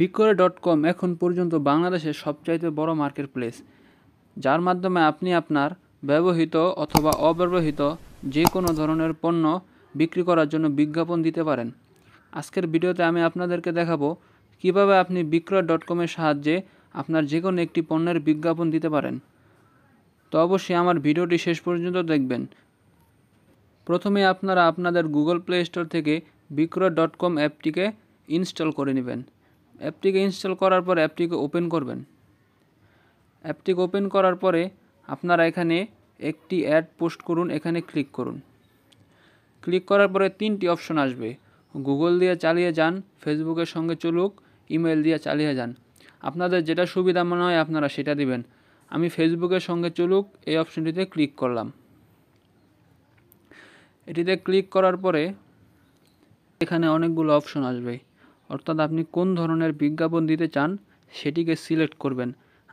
বিক্রয় dot com এখন পর্যন্ত বাংলাদেশের সবচাইতে বড় মার্কেট প্লেস যার মাধ্যমে আপনি আপনার ব্যবহৃত অথবা অব্যবহৃত যে কোনো ধরনের পণ্য বিক্রি করার জন্য বিজ্ঞাপন দিতে পারেন আজকের ভিডিওতে আমি আপনাদেরকে দেখাবো কিভাবে আপনি বিক্রয় ডট কমের সাহায্যে আপনার যে কোনো একটি পণ্যের বিজ্ঞাপন দিতে পারেন তো অবশ্যই আমার ভিডিওটি শেষ পর্যন্ত দেখবেন প্রথমে আপনারা আপনাদের গুগল প্লে স্টোর থেকে বিক্রয় ডট কম অ্যাপটিকে ইনস্টল করে নেবেন অ্যাপটিকে ইনস্টল করার পর অ্যাপটিকে ওপেন করবেন অ্যাপটিকে ওপেন করার পরে আপনারা এখানে একটি অ্যাড পোস্ট করুন এখানে ক্লিক করুন ক্লিক করার পরে তিনটি অপশন আসবে গুগল দিয়ে চালিয়ে যান ফেসবুকের সঙ্গে চলুক ইমেল দিয়ে চালিয়ে যান আপনাদের যেটা সুবিধা মনে হয় আপনারা সেটা দিবেন আমি ফেসবুকের সঙ্গে চলুক এই অপশনটিতে ক্লিক করলাম এটিতে ক্লিক করার পরে এখানে অনেকগুলো অপশন আসবে অর্থাৎ আপনি কোন ধরনের বিজ্ঞাপন দিতে চান সেটিকে সিলেক্ট করবেন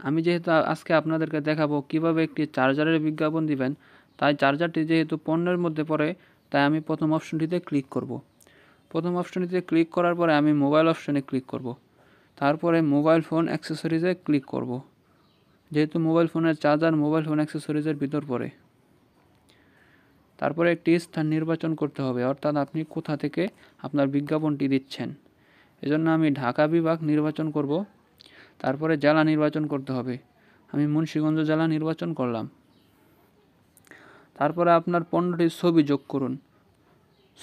আমি যেহেতু আজকে আপনাদেরকে দেখাবো কিভাবে একটি চার্জারের বিজ্ঞাপন দিবেন তাই চার্জারটি যেহেতু পণ্যের মধ্যে পড়ে তাই আমি প্রথম অপশনটিতে ক্লিক করব। প্রথম অপশনটিতে ক্লিক করার পরে আমি মোবাইল অপশনে ক্লিক করব। তারপরে মোবাইল ফোন অ্যাক্সেসরিজে ক্লিক করব। যেহেতু মোবাইল ফোনের চার্জার মোবাইল ফোন অ্যাক্সেসরিজের ভিতর পড়ে তারপরে একটি স্থান নির্বাচন করতে হবে অর্থাৎ আপনি কোথা থেকে আপনার বিজ্ঞাপনটি দিচ্ছেন এজন্য আমি ঢাকা বিভাগ নির্বাচন করব তারপরে জেলা নির্বাচন করতে হবে আমি মুন্সীগঞ্জ জেলা নির্বাচন করলাম তারপরে আপনার পণ্যটির ছবি যোগ করুন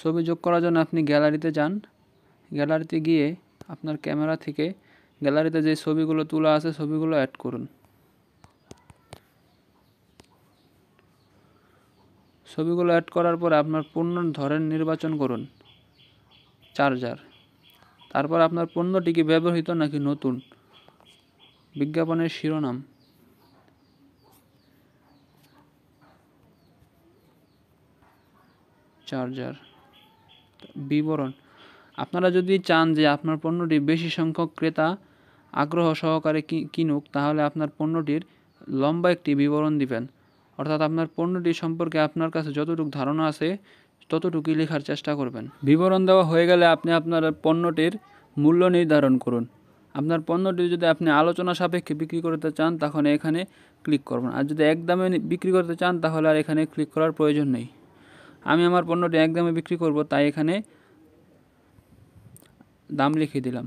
ছবি যোগ করার জন্য আপনি গ্যালারিতে যান গ্যালারিতে গিয়ে আপনার ক্যামেরা থেকে গ্যালারিতে যে ছবিগুলো তোলা আছে ছবিগুলো অ্যাড করুন ছবিগুলো অ্যাড করার পর আপনার পণ্য ধরেন নির্বাচন করুন চার্জার তারপর আপনার পণ্যটি কি ব্যবহৃত নাকি নতুন বিজ্ঞাপনের শিরোনাম চার্জার বিবরণ আপনারা যদি চান যে আপনার পণ্যটি বেশি সংখ্যক ক্রেতা আগ্রহ সহকারে কিনুক তাহলে আপনার পণ্যটির লম্বা একটি বিবরণ দিবেন অর্থাৎ আপনার পণ্যটি সম্পর্কে আপনার কাছে যতটুকু ধারণা আছে ততটুকুই লেখার চেষ্টা করবেন বিবরণ দেওয়া হয়ে গেলে আপনি আপনার পণ্যটির মূল্য নির্ধারণ করুন আপনার পণ্যটি যদি আপনি আলোচনা সাপেক্ষে বিক্রি করতে চান তাহলে এখানে ক্লিক করবেন আর যদি একদমে বিক্রি করতে চান তাহলে আর এখানে ক্লিক করার প্রয়োজন নেই আমি আমার পণ্যটি একদমে বিক্রি করব তাই এখানে দাম লিখে দিলাম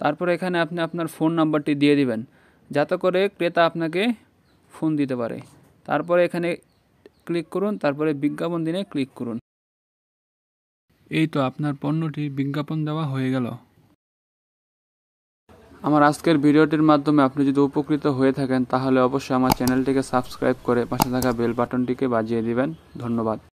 তারপর এখানে আপনি আপনার ফোন নাম্বারটি দিয়ে দিবেন যাতে করে ক্রেতা আপনাকে ফোন দিতে পারে তারপরে এখানে ক্লিক করুন তারপরে বিজ্ঞাপন দিনে ক্লিক করুন এই তো আপনার পণ্যটি বিজ্ঞাপন দেওয়া হয়ে গেল আমার আজকের ভিডিওটির মাধ্যমে আপনি যদি উপকৃত হয়ে থাকেন তাহলে অবশ্যই আমার চ্যানেলটিকে সাবস্ক্রাইব করে পাশে থাকা বেল বাটনটিকে বাজিয়ে দিবেন ধন্যবাদ